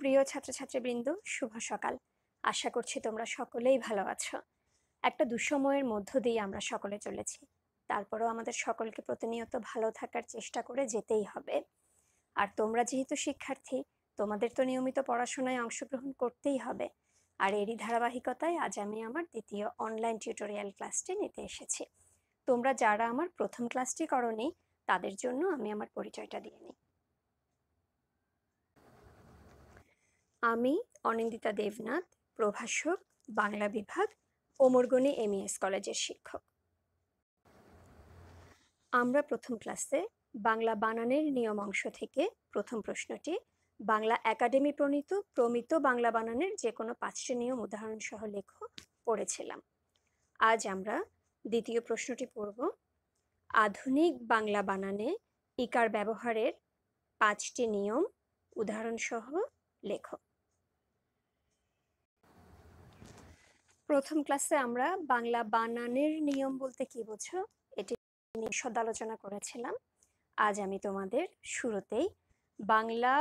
প্রিয় ছাত্রছাত্রীবৃন্দ শুভ সকাল আশা করছি তোমরা সকলেই ভালো আছো একটা দুঃসময়ের মধ্য দিয়ে আমরা সকলে চলেছি তারপরেও আমাদের সকলকে প্রতিনিয়ত ভালো থাকার চেষ্টা করে যেতেই হবে আর তোমরা যেহেতু শিক্ষার্থী তোমাদের তো নিয়মিত পড়াশোনায় অংশগ্রহণ করতেই হবে আর এরই ধারাবাহিকতায় আজ আমি আমার দ্বিতীয় অনলাইন টিউটোরিয়াল ক্লাসটি নিতে এসেছি তোমরা যারা আমার প্রথম ক্লাসটি করনি তাদের জন্য আমি আমার পরিচয়টা দিয়ে নিই আমি অনিন্দিতা দেবনাথ প্রভাষক বাংলা বিভাগ ওমরগনি এম e কলেজের শিক্ষক আমরা প্রথম ক্লাসে বাংলা বানানের নিয়ম অংশ থেকে প্রথম প্রশ্নটি বাংলা একাডেমি প্রণীত প্রমিত বাংলা বানানের যে কোনো পাঁচটি নিয়ম উদাহরণসহ লেখ পড়েছিলাম আজ আমরা দ্বিতীয় প্রশ্নটি পড়ব আধুনিক বাংলা বানানে ইকার ব্যবহারের পাঁচটি নিয়ম উদাহরণসহ লেখক প্রথম ক্লাসে আমরা বাংলা বানানের নিয়ম বলতে কি বোঝো এটি নিয়ে আলোচনা করেছিলাম আজ আমি তোমাদের শুরুতেই বাংলা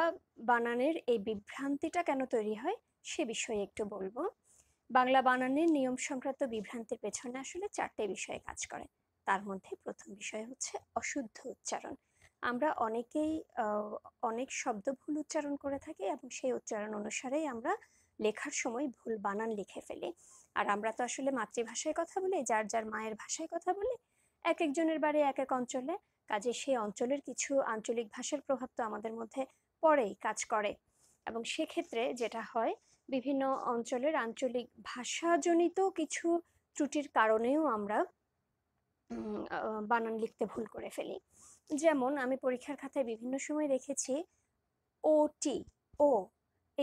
বানানের এই বিভ্রান্তিটা কেন তৈরি হয় সে বিষয়ে একটু বলবো বাংলা বানানের নিয়ম সংক্রান্ত বিভ্রান্তির পেছনে আসলে চারটে বিষয়ে কাজ করে তার মধ্যে প্রথম বিষয় হচ্ছে অশুদ্ধ উচ্চারণ আমরা অনেকেই অনেক শব্দ ভুল উচ্চারণ করে থাকি এবং সেই উচ্চারণ অনুসারেই আমরা লেখার সময় ভুল বানান লিখে ফেলি আর আমরা তো আসলে মাতৃভাষায় কথা বলি যার যার মায়ের ভাষায় কথা বলি এক একজনের বাড়ি এক এক অঞ্চলে কাজে সেই অঞ্চলের কিছু আঞ্চলিক ভাষার প্রভাব তো আমাদের মধ্যে পড়েই কাজ করে এবং সেক্ষেত্রে যেটা হয় বিভিন্ন অঞ্চলের আঞ্চলিক ভাষাজনিত কিছু ত্রুটির কারণেও আমরা বানান লিখতে ভুল করে ফেলি যেমন আমি পরীক্ষার খাতায় বিভিন্ন সময় দেখেছি ও টি ও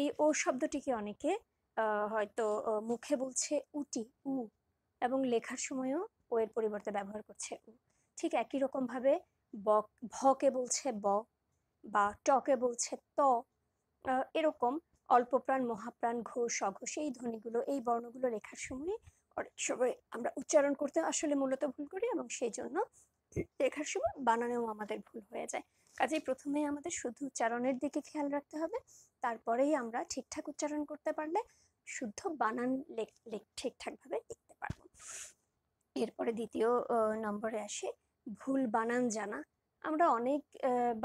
এই ও শব্দটিকে অনেকে হয়তো মুখে বলছে উটি উ এবং লেখার সময়ও ও এর পরিবর্তে ব্যবহার করছে উ ঠিক একই রকমভাবে বক ভকে বলছে ব বা টকে বলছে ত এরকম অল্পপ্রাণ মহাপ্রাণ ঘোষ অঘোষ এই ধ্বনিগুলো এই বর্ণগুলো লেখার সময় অনেক সময় আমরা উচ্চারণ করতে আসলে মূলত ভুল করি এবং সেই জন্য লেখার সময় বানানেও আমাদের ভুল হয়ে যায় কাজেই প্রথমে আমাদের শুদ্ধ উচ্চারণের দিকে খেয়াল রাখতে হবে তারপরেই আমরা ঠিকঠাক উচ্চারণ করতে পারলে শুদ্ধ বানান লেখ লেখ ঠিকঠাকভাবে লিখতে পারবো এরপরে দ্বিতীয় নম্বরে আসে ভুল বানান জানা আমরা অনেক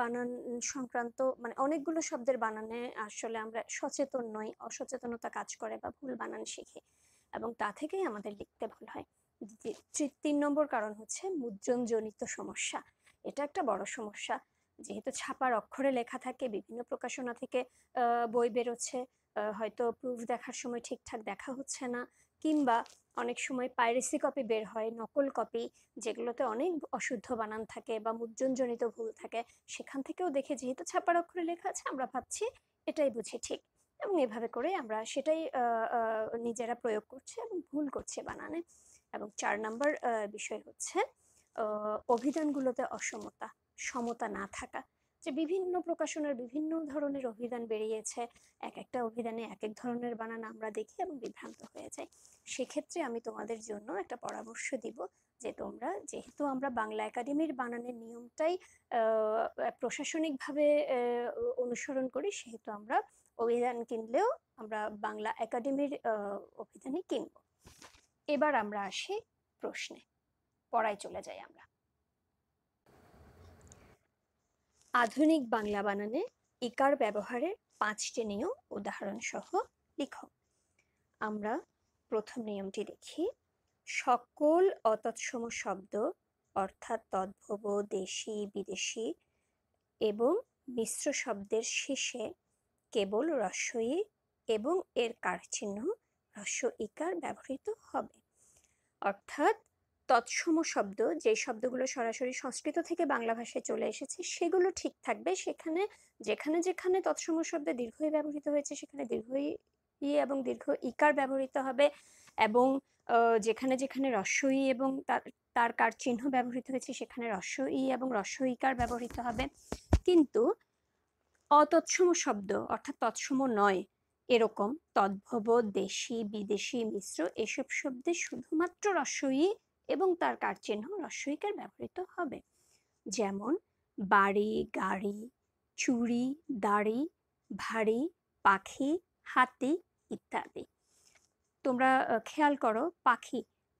বানান সংক্রান্ত মানে অনেকগুলো শব্দের বানানে আসলে আমরা সচেতন নই অসচেতনতা কাজ করে বা ভুল বানান শিখে এবং তা থেকেই আমাদের লিখতে ভুল হয় তিন নম্বর কারণ হচ্ছে মুদ্রণজনিত সমস্যা এটা একটা বড় সমস্যা যেহেতু ছাপার অক্ষরে লেখা থাকে বিভিন্ন প্রকাশনা থেকে বই বেরোচ্ছে হয়তো প্রুফ দেখার সময় ঠিকঠাক দেখা হচ্ছে না কিংবা অনেক সময় পাইরেসি কপি বের হয় নকল কপি যেগুলোতে অনেক অশুদ্ধ বানান থাকে বা মুদ্রণজনিত ভুল থাকে সেখান থেকেও দেখে যেহেতু ছাপার অক্ষরে লেখা আছে আমরা ভাবছি এটাই বুঝি ঠিক এবং এভাবে করে আমরা সেটাই নিজেরা প্রয়োগ করছে এবং ভুল করছে বানানে এবং চার নাম্বার বিষয় হচ্ছে অভিধানগুলোতে অসমতা সমতা না থাকা যে বিভিন্ন প্রকাশনার বিভিন্ন ধরনের অভিধান বেরিয়েছে এক একটা অভিধানে এক এক ধরনের বানান আমরা দেখি এবং বিভ্রান্ত হয়ে যাই সেক্ষেত্রে আমি তোমাদের জন্য একটা পরামর্শ দিব যে তোমরা যেহেতু আমরা বাংলা একাডেমির বানানের নিয়মটাই প্রশাসনিকভাবে অনুসরণ করি সেহেতু আমরা অভিধান কিনলেও আমরা বাংলা একাডেমির অভিধানই কিনব এবার আমরা আসি প্রশ্নে পড়ায় চলে যাই আমরা আধুনিক বাংলা বানানে ইকার ব্যবহারের পাঁচটি নিয়ম উদাহরণসহ লিখ আমরা প্রথম নিয়মটি দেখি সকল অতৎসম শব্দ অর্থাৎ তদ্ভব দেশি বিদেশি এবং মিশ্র শব্দের শেষে কেবল রস্বই এবং এর কারচিহ্ন রস্ব ইকার ব্যবহৃত হবে অর্থাৎ তৎসম শব্দ যে শব্দগুলো সরাসরি সংস্কৃত থেকে বাংলা ভাষায় চলে এসেছে সেগুলো ঠিক থাকবে সেখানে যেখানে যেখানে তৎসম শব্দে দীর্ঘই ব্যবহৃত হয়েছে সেখানে দীর্ঘই ই এবং দীর্ঘ ইকার ব্যবহৃত হবে এবং যেখানে যেখানে রস্যই এবং তার কার চিহ্ন ব্যবহৃত হয়েছে সেখানে রস্য ই এবং রস্য ইকার ব্যবহৃত হবে কিন্তু অতৎসম শব্দ অর্থাৎ তৎসম নয় এরকম তদ্ভব দেশি বিদেশি মিশ্র এসব শব্দে শুধুমাত্র রস্যই এবং তার কার চিহ্ন রস্বইকার ব্যবহৃত হবে যেমন বাড়ি গাড়ি চুরি দাড়ি ভারী পাখি হাতি ইত্যাদি তোমরা খেয়াল করো পাখি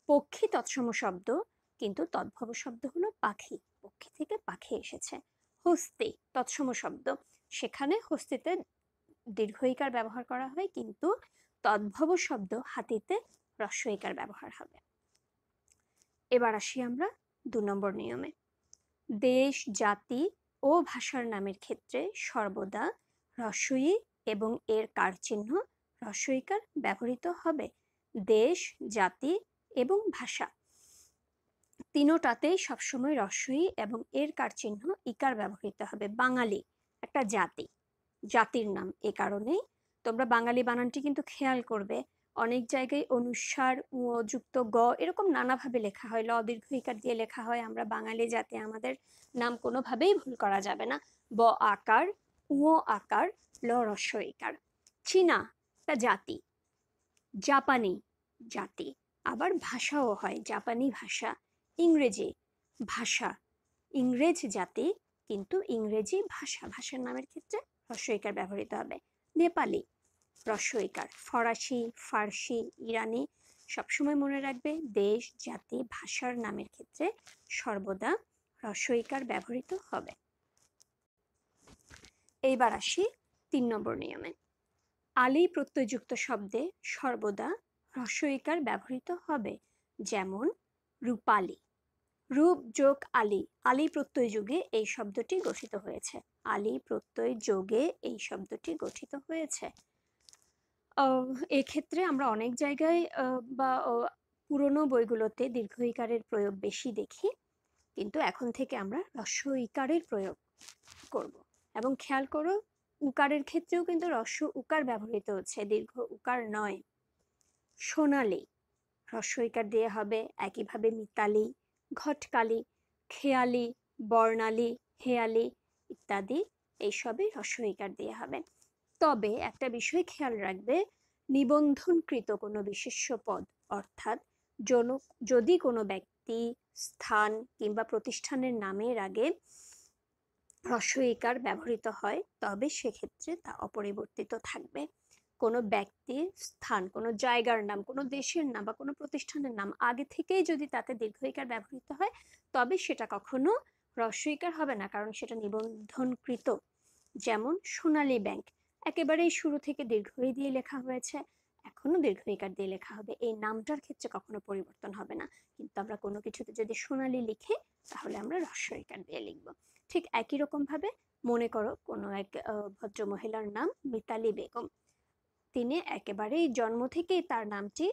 পক্ষী তৎসম শব্দ কিন্তু তদ্ভব শব্দ হলো পাখি পক্ষী থেকে পাখি এসেছে হস্তি তৎসম শব্দ সেখানে হস্তিতে দীর্ঘইকার ব্যবহার করা হয় কিন্তু তদ্ভব শব্দ হাতিতে রস্বইকার ব্যবহার হবে এবার আসি আমরা দু নম্বর নিয়মে দেশ জাতি ও ভাষার নামের ক্ষেত্রে সর্বদা রসই এবং এর কারচিহ্ন রসইকার ব্যবহৃত হবে দেশ জাতি এবং ভাষা তিনোটাতেই সবসময় রসই এবং এর কারচিহ্ন ইকার ব্যবহৃত হবে বাঙালি একটা জাতি জাতির নাম এ কারণেই তোমরা বাঙালি বানানটি কিন্তু খেয়াল করবে অনেক জায়গায় অনুসার যুক্ত গ এরকম নানাভাবে লেখা হয় ল দীর্ঘিকার দিয়ে লেখা হয় আমরা বাঙালি যাতে আমাদের নাম কোনোভাবেই ভুল করা যাবে না ব আকার উঁ আকার ল রস্বইকার চীনা তা জাতি জাপানি জাতি আবার ভাষাও হয় জাপানি ভাষা ইংরেজি ভাষা ইংরেজ জাতি কিন্তু ইংরেজি ভাষা ভাষার নামের ক্ষেত্রে হস্যইকার ব্যবহৃত হবে নেপালি রস্বইকার ফরাসি ফার্সি ইরানি সবসময় মনে রাখবে দেশ জাতি ভাষার নামের ক্ষেত্রে সর্বদা রস্বইকার ব্যবহৃত হবে এইবার আসি তিন নম্বর নিয়মে আলি প্রত্যয়যুক্ত শব্দে সর্বদা হ্রস্বইকার ব্যবহৃত হবে যেমন রূপালি রূপ যোগ আলি আলী প্রত্যয় যুগে এই শব্দটি গঠিত হয়েছে আলি প্রত্যয় যোগে এই শব্দটি গঠিত হয়েছে এক্ষেত্রে আমরা অনেক জায়গায় বা পুরনো বইগুলোতে দীর্ঘ প্রয়োগ বেশি দেখি কিন্তু এখন থেকে আমরা রস্য ইকারের প্রয়োগ করব। এবং খেয়াল করো উকারের ক্ষেত্রেও কিন্তু রস্য উকার ব্যবহৃত হচ্ছে দীর্ঘ উকার নয় সোনালি হ্রস্বইকার দিয়ে হবে একইভাবে মিতালি ঘটকালি খেয়ালি বর্ণালি হেয়ালি ইত্যাদি এইসবে হ্রস্বইকার দিয়ে হবে তবে একটা বিষয় খেয়াল রাখবে নিবন্ধনকৃত কোনো বিশেষ্য পদ অর্থাৎ যদি কোনো ব্যক্তি স্থান কিংবা প্রতিষ্ঠানের নামের আগে হ্রস্বীকার ব্যবহৃত হয় তবে সেক্ষেত্রে তা অপরিবর্তিত থাকবে কোনো ব্যক্তি স্থান কোনো জায়গার নাম কোনো দেশের নাম বা কোনো প্রতিষ্ঠানের নাম আগে থেকেই যদি তাতে দীর্ঘইকার ব্যবহৃত হয় তবে সেটা কখনো হ্রস্বইকার হবে না কারণ সেটা নিবন্ধনকৃত যেমন সোনালী ব্যাংক একেবারেই শুরু থেকে দীর্ঘই দিয়ে লেখা হয়েছে এখনও দীর্ঘইকার দিয়ে লেখা হবে এই নামটার ক্ষেত্রে কখনো পরিবর্তন হবে না কিন্তু আমরা কোনো কিছুতে যদি সোনালি লিখি তাহলে আমরা রস্যইকার দিয়ে লিখব ঠিক একই রকমভাবে মনে করো কোনো এক ভদ্র মহিলার নাম মিতালি বেগম তিনি একেবারেই জন্ম থেকেই তার নামটি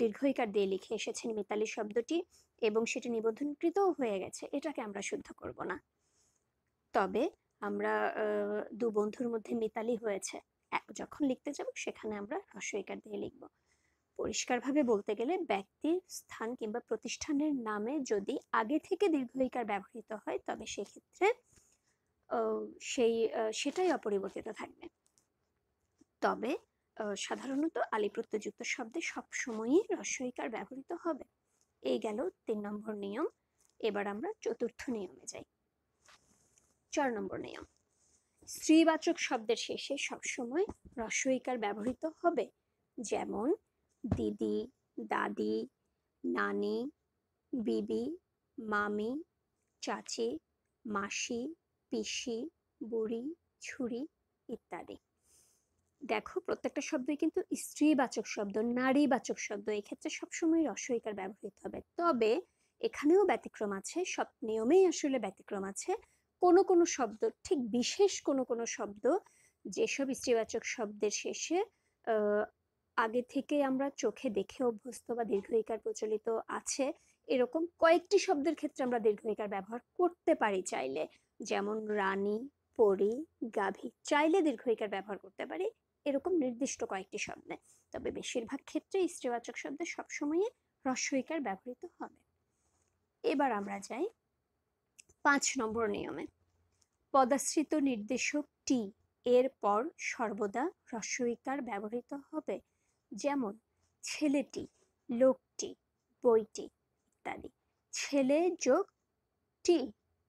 দীর্ঘইকার দিয়ে লিখে এসেছেন মিতালি শব্দটি এবং সেটি নিবন্ধনকৃতও হয়ে গেছে এটাকে আমরা শুদ্ধ করব না তবে আমরা দু বন্ধুর মধ্যে মিতালি হয়েছে যখন লিখতে যাব সেখানে আমরা হস্যইকার দিয়ে লিখব পরিষ্কারভাবে বলতে গেলে ব্যক্তির স্থান কিংবা প্রতিষ্ঠানের নামে যদি আগে থেকে দীর্ঘইকার ব্যবহৃত হয় তবে সেক্ষেত্রে সেই সেটাই অপরিবর্তিত থাকবে তবে সাধারণত আলিপ্রত্যযুক্ত শব্দে সবসময়ই রস্যইকার ব্যবহৃত হবে এই গেল তিন নম্বর নিয়ম এবার আমরা চতুর্থ নিয়মে যাই চার নম্বর নিয়ম স্ত্রীবাচক শব্দের শেষে সবসময় রসইকার ব্যবহৃত হবে যেমন দিদি দাদি নানি বিবি মামি চাচি মাসি পিসি বুড়ি ছুরি ইত্যাদি দেখো প্রত্যেকটা শব্দই কিন্তু স্ত্রীবাচক শব্দ নারীবাচক শব্দ এক্ষেত্রে সবসময় রসইকার ব্যবহৃত হবে তবে এখানেও ব্যতিক্রম আছে সব নিয়মেই আসলে ব্যতিক্রম আছে কোনো কোনো শব্দ ঠিক বিশেষ কোনো কোনো শব্দ যেসব স্ত্রীবাচক শব্দের শেষে আগে থেকে আমরা চোখে দেখে অভ্যস্ত বা দীর্ঘিকার প্রচলিত আছে এরকম কয়েকটি শব্দের ক্ষেত্রে আমরা দীর্ঘিকার ব্যবহার করতে পারি চাইলে যেমন রানী পরি গাভী চাইলে দীর্ঘিকার ব্যবহার করতে পারি এরকম নির্দিষ্ট কয়েকটি শব্দে তবে বেশিরভাগ ক্ষেত্রে স্ত্রীবাচক শব্দে সবসময়ে হ্রস্বইকার ব্যবহৃত হবে এবার আমরা যাই পাঁচ নম্বর নিয়মে পদাশ্রিত নির্দেশক টি এর পর সর্বদা রস্বইকার ব্যবহৃত হবে যেমন ছেলেটি লোকটি বইটি ইত্যাদি ছেলে যোগ টি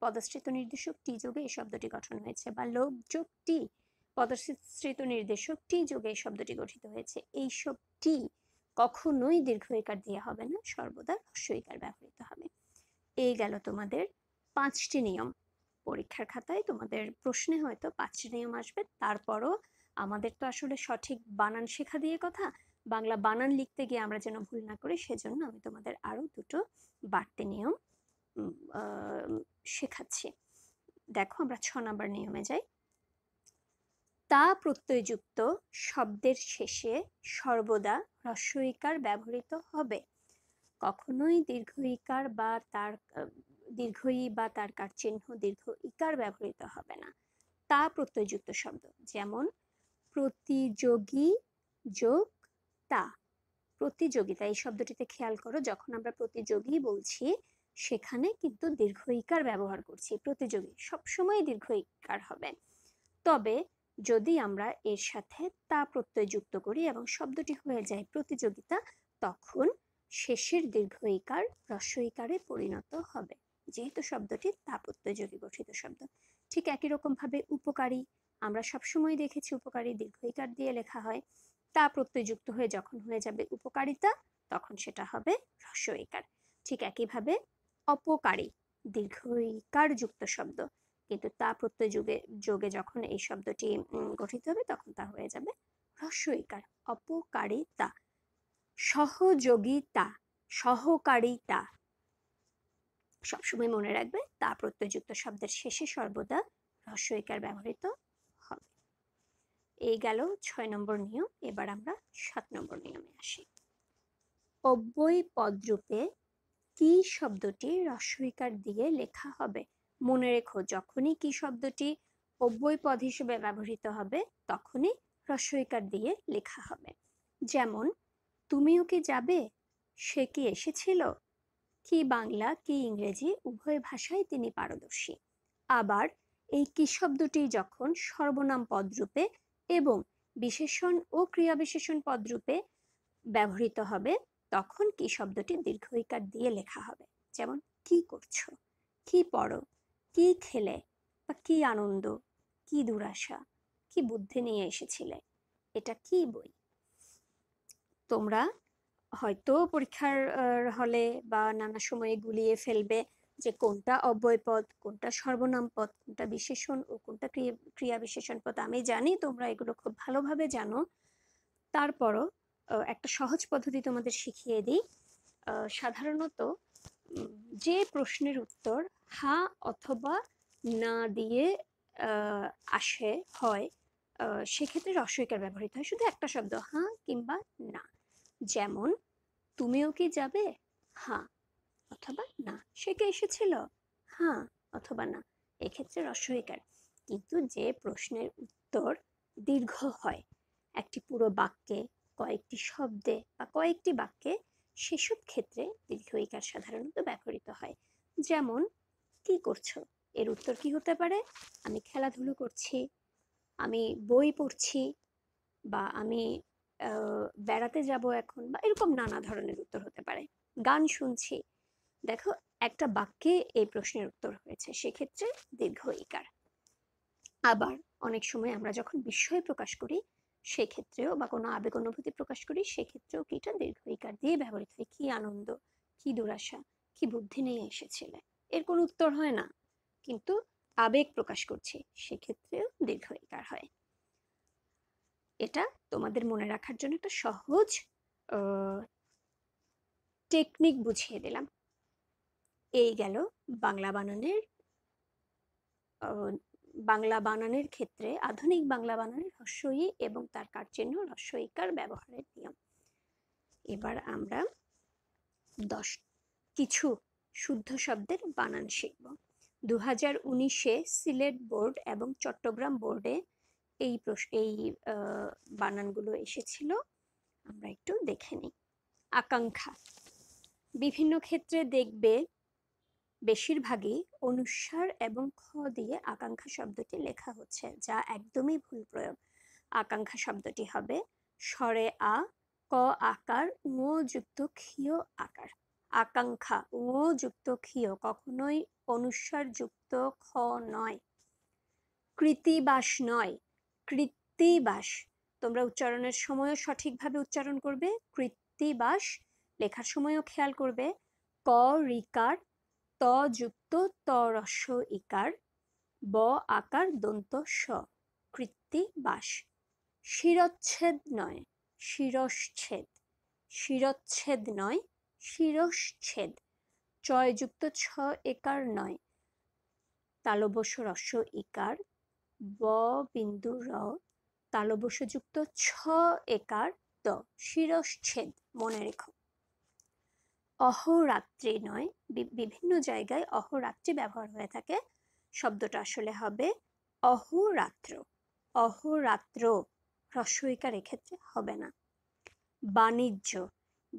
পদাশ্রিত নির্দেশক টি যোগে এই শব্দটি গঠন হয়েছে বা লোক যোগ টি পদাশ্রিত নির্দেশক টি যোগে এই শব্দটি গঠিত হয়েছে এই সব টি কখনোই দীর্ঘ একার দিয়ে হবে না সর্বদা হস্যইকার ব্যবহৃত হবে এই গেল তোমাদের পাঁচটি নিয়ম পরীক্ষার খাতায় তোমাদের প্রশ্নে হয়তো পাঁচটি নিয়ম আসবে তারপরও আমাদের তো আসলে সঠিক বানান শেখা দিয়ে কথা বাংলা বানান লিখতে গিয়ে আমরা যেন ভুল না করি সেজন্য আমি তোমাদের আরও দুটো বাড়তি নিয়ম শেখাচ্ছি দেখো আমরা ছ নম্বর নিয়মে যাই তা প্রত্যয়যুক্ত শব্দের শেষে সর্বদা ইকার ব্যবহৃত হবে কখনোই দীর্ঘ ইকার বা তার দীর্ঘ ই বা তার কার চিহ্ন দীর্ঘ ইকার ব্যবহৃত হবে না তা প্রত্যয়যুক্ত শব্দ যেমন প্রতিযোগী যোগ তা প্রতিযোগিতা এই শব্দটিতে খেয়াল করো যখন আমরা প্রতিযোগী বলছি সেখানে কিন্তু দীর্ঘ ইকার ব্যবহার করছি প্রতিযোগী সবসময় দীর্ঘ ইকার হবে তবে যদি আমরা এর সাথে তা প্রত্যয় যুক্ত করি এবং শব্দটি হয়ে যায় প্রতিযোগিতা তখন শেষের দীর্ঘ ইকার হ্রস্ব ইকারে পরিণত হবে যেহেতু শব্দটি তাপ উত্তেজকে গঠিত শব্দ ঠিক একই রকমভাবে উপকারী আমরা সবসময় দেখেছি উপকারী দীর্ঘইকার দিয়ে লেখা হয় তা প্রত্যযুক্ত হয়ে যখন হয়ে যাবে উপকারিতা তখন সেটা হবে হ্রস্বইকার ঠিক একইভাবে অপকারী দীর্ঘইকার যুক্ত শব্দ কিন্তু তা প্রত্যযুগে যোগে যখন এই শব্দটি গঠিত হবে তখন তা হয়ে যাবে হ্রস্বইকার অপকারিতা সহযোগিতা সহকারিতা সবসময় মনে রাখবে তা প্রত্যয়যুক্ত শব্দের শেষে সর্বদা রস্যইকার ব্যবহৃত হবে এই গেল ছয় নম্বর নিয়ম এবার আমরা সাত নম্বর নিয়মে আসি অব্যয় পদরূপে কি শব্দটি রস্যইকার দিয়ে লেখা হবে মনে রেখো যখনই কি শব্দটি অব্যয় পদ হিসেবে ব্যবহৃত হবে তখনই রস্যইকার দিয়ে লেখা হবে যেমন তুমিও কি যাবে সে কি এসেছিল কি বাংলা কি ইংরেজি উভয় ভাষায় তিনি পারদর্শী আবার এই কি শব্দটি যখন সর্বনাম পদরূপে এবং বিশেষণ ও ক্রিয়া বিশেষণ পদরূপে ব্যবহৃত হবে তখন কি শব্দটি দীর্ঘইকার দিয়ে লেখা হবে যেমন কি করছো কি পড়ো কি খেলে বা কি আনন্দ কি দুরাশা কি বুদ্ধি নিয়ে এসেছিলে এটা কি বই তোমরা হয়তো পরীক্ষার হলে বা নানা সময়ে গুলিয়ে ফেলবে যে কোনটা অব্যয় পদ কোনটা সর্বনাম পদ কোনটা বিশেষণ ও কোনটা ক্রিয়া বিশেষণ পদ আমি জানি তোমরা এগুলো খুব ভালোভাবে জানো তারপরও একটা সহজ পদ্ধতি তোমাদের শিখিয়ে দিই সাধারণত যে প্রশ্নের উত্তর হা অথবা না দিয়ে আসে হয় সেক্ষেত্রে রসইকার ব্যবহৃত হয় শুধু একটা শব্দ হাঁ কিংবা না যেমন তুমিও কি যাবে হ্যাঁ অথবা না সে কে এসেছিল হ্যাঁ অথবা না এক্ষেত্রে রস্বইকার কিন্তু যে প্রশ্নের উত্তর দীর্ঘ হয় একটি পুরো বাক্যে কয়েকটি শব্দে বা কয়েকটি বাক্যে সেসব ক্ষেত্রে দীর্ঘইকার সাধারণত ব্যবহৃত হয় যেমন কি করছো এর উত্তর কি হতে পারে আমি খেলাধুলো করছি আমি বই পড়ছি বা আমি বেড়াতে যাব এখন বা এরকম নানা ধরনের উত্তর হতে পারে গান শুনছি দেখো একটা বাক্যে এই প্রশ্নের উত্তর হয়েছে সেক্ষেত্রে দীর্ঘ ইকার আবার অনেক সময় আমরা যখন বিস্ময় প্রকাশ করি সেক্ষেত্রেও বা কোনো আবেগ অনুভূতি প্রকাশ করি সেক্ষেত্রেও কিটা দীর্ঘ ইকার দিয়ে ব্যবহৃত হয় কি আনন্দ কি দুরাশা কি বুদ্ধি নিয়ে এসেছিলে এর কোনো উত্তর হয় না কিন্তু আবেগ প্রকাশ করছি সেক্ষেত্রেও দীর্ঘ ইকার হয় এটা তোমাদের মনে রাখার জন্য একটা সহজ টেকনিক বুঝিয়ে দিলাম এই গেল বাংলা বানানের বাংলা বানানের ক্ষেত্রে আধুনিক বাংলা বানানের হস্যই এবং তার কারচিহ্ন হস্যইকার ব্যবহারের নিয়ম এবার আমরা দশ কিছু শুদ্ধ শব্দের বানান শিখব দু হাজার উনিশে সিলেট বোর্ড এবং চট্টগ্রাম বোর্ডে এই এই বানানগুলো এসেছিল আমরা একটু দেখে নিই আকাঙ্ক্ষা বিভিন্ন ক্ষেত্রে দেখবে বেশিরভাগই অনুসার এবং খ দিয়ে আকাঙ্ক্ষা শব্দটি লেখা হচ্ছে যা একদমই ভুল প্রয়োগ আকাঙ্ক্ষা শব্দটি হবে স্বরে আ ক আকার ঙ যুক্ত ক্ষীয় আকার আকাঙ্ক্ষা ঙ যুক্ত ক্ষীয় কখনোই অনুস্বার যুক্ত খ নয় কৃতিবাস নয় কৃত্তিবাস তোমরা উচ্চারণের সময়ও সঠিকভাবে উচ্চারণ করবে কৃত্তিবাস লেখার সময়ও খেয়াল করবে ক রিকার ত যুক্ত ত রস ইকার ব আকার দন্ত স কৃত্তিবাস শিরচ্ছেদ নয় শিরশ্ছেদ শিরচ্ছেদ নয় শিরশ্ছেদ চয় যুক্ত ছ একার নয় তালবস রস্য ইকার ব বিন্দু র তালবস্যযুক্ত ছ একার দ শিরশ্ছেদ মনে রেখো অহরাত্রি নয় বিভিন্ন জায়গায় অহরাত্রি ব্যবহার হয়ে থাকে শব্দটা আসলে হবে অহরাত্র অহরাত্র হ্রস্বইকার এক্ষেত্রে হবে না বাণিজ্য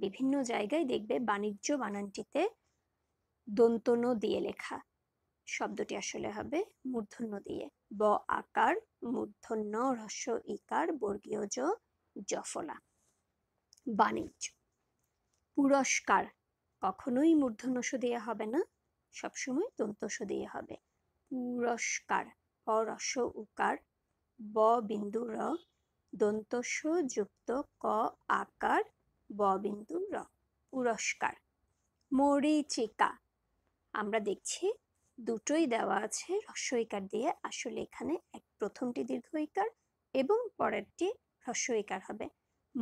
বিভিন্ন জায়গায় দেখবে বাণিজ্য বানানটিতে দন্তন দিয়ে লেখা শব্দটি আসলে হবে মূর্ধন্য দিয়ে ব আকার মূর্ধন্য হ্রস্ব ইকার বর্গীয় জ জফলা বাণিজ্য পুরস্কার কখনোই মূর্ধন্যস দেওয়া হবে না সবসময় তন্তস দেওয়া হবে পুরস্কার অরস উকার ব বিন্দু র দন্তস্য যুক্ত ক আকার ব বিন্দু র পুরস্কার মরিচিকা আমরা দেখছি দুটোই দেওয়া আছে হ্রস্বইকার দিয়ে আসলে এখানে এক প্রথমটি দীর্ঘইকার এবং পরেরটি হ্রস্বইকার হবে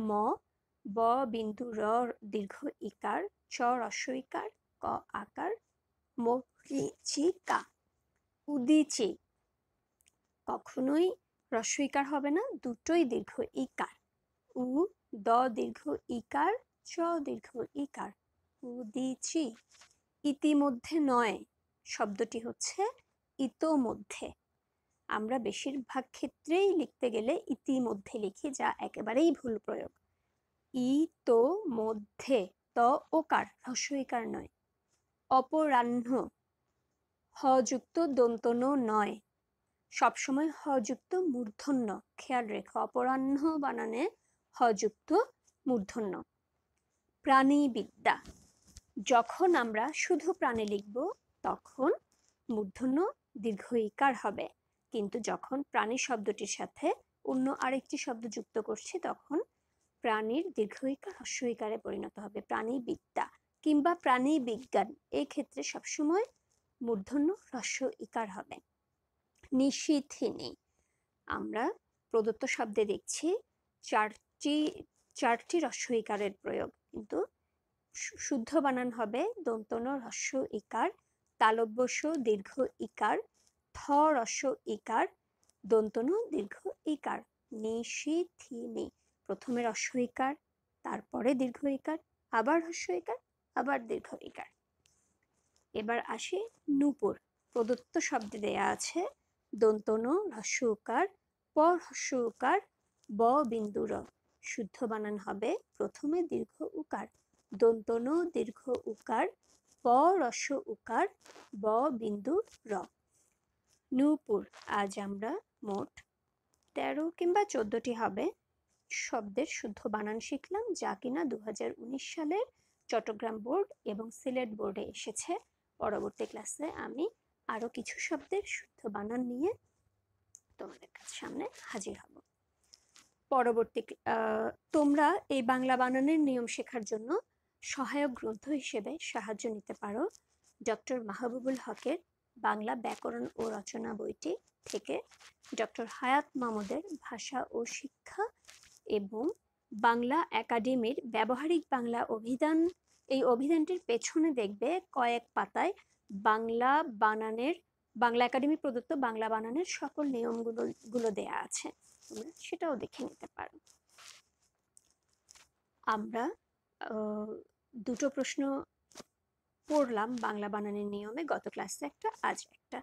ম ব বিন্দু র দীর্ঘ ইকার চ হ্রস্বইকার ক আকার মরিচি কা উদিচি কখনোই হ্রস্বইকার হবে না দুটোই দীর্ঘ ইকার উ দ দীর্ঘ ইকার চ দীর্ঘ ইকার উদিচি ইতিমধ্যে নয় শব্দটি হচ্ছে ইতোমধ্যে আমরা বেশিরভাগ ক্ষেত্রেই লিখতে গেলে ইতিমধ্যে লিখি যা একেবারেই ভুল প্রয়োগ ইতো মধ্যে ত ওকার হস্যইকার নয় অপরাহ্ন হযুক্ত দন্তন নয় সবসময় হযুক্ত মূর্ধন্য খেয়াল রেখো অপরাহ্ন বানানে হযুক্ত মূর্ধন্য প্রাণীবিদ্যা যখন আমরা শুধু প্রাণী লিখব তখন মূর্ধন্য দীর্ঘ ইকার হবে কিন্তু যখন প্রাণী শব্দটির সাথে অন্য আরেকটি শব্দ যুক্ত করছি তখন প্রাণীর দীর্ঘ ইকার পরিণত হবে প্রাণী বিদ্যা কিংবা প্রাণী বিজ্ঞান এই ক্ষেত্রে সবসময় মূর্ধন্য হ্রস্ব ইকার হবে নিশিথিনি আমরা প্রদত্ত শব্দে দেখছি চারটি চারটি হ্রস্ব ইকারের প্রয়োগ কিন্তু শুদ্ধ বানান হবে দন্তন হ্রস্ব ইকার তালব্যস্য দীর্ঘ ইকার থ রস্য ইকার দন্তনু দীর্ঘ ইকার নিশিথিনি প্রথমে রস্য ইকার তারপরে দীর্ঘ ইকার আবার রস্য ইকার আবার দীর্ঘ ইকার এবার আসি নূপুর প্রদত্ত শব্দে দেয়া আছে দন্তনু রস্য উকার প রস্য উকার ব বিন্দুর শুদ্ধ বানান হবে প্রথমে দীর্ঘ উকার দন্তনু দীর্ঘ উকার প রস উকার ব বিন্দু র নূপুর আজ আমরা মোট তেরো কিংবা চোদ্দোটি হবে শব্দের শুদ্ধ বানান শিখলাম যা কিনা দু সালের চট্টগ্রাম বোর্ড এবং সিলেট বোর্ডে এসেছে পরবর্তী ক্লাসে আমি আরও কিছু শব্দের শুদ্ধ বানান নিয়ে তোমাদের কাছে সামনে হাজির হব পরবর্তী তোমরা এই বাংলা বানানের নিয়ম শেখার জন্য সহায়ক গ্রন্থ হিসেবে সাহায্য নিতে পারো ডক্টর মাহবুবুল হকের বাংলা ব্যাকরণ ও রচনা বইটি থেকে ডক্টর হায়াত মামুদের ভাষা ও শিক্ষা এবং বাংলা একাডেমির ব্যবহারিক বাংলা অভিধান এই অভিধানটির পেছনে দেখবে কয়েক পাতায় বাংলা বানানের বাংলা একাডেমি প্রদত্ত বাংলা বানানের সকল নিয়মগুলো গুলো দেয়া আছে তোমরা সেটাও দেখে নিতে পারো আমরা দুটো প্রশ্ন পড়লাম বাংলা বানানের নিয়মে গত ক্লাসে একটা আজ একটা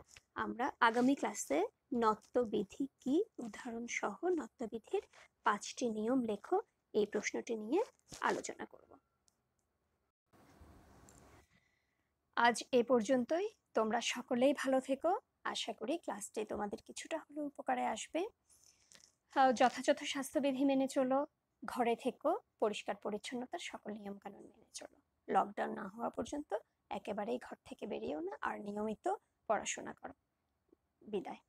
আমরা আগামী ক্লাসে নত্যবিধি কি উদাহরণ সহ নত্যবিধির পাঁচটি নিয়ম লেখো এই প্রশ্নটি নিয়ে আলোচনা করব আজ এ পর্যন্তই তোমরা সকলেই ভালো থেকো আশা করি ক্লাসটি তোমাদের কিছুটা হলেও উপকারে আসবে যথাযথ স্বাস্থ্যবিধি মেনে চলো ঘরে থেকেও পরিষ্কার পরিচ্ছন্নতার সকল নিয়মকানুন মেনে চলো লকডাউন না হওয়া পর্যন্ত একেবারেই ঘর থেকে বেরিয়েও না আর নিয়মিত পড়াশোনা করো বিদায়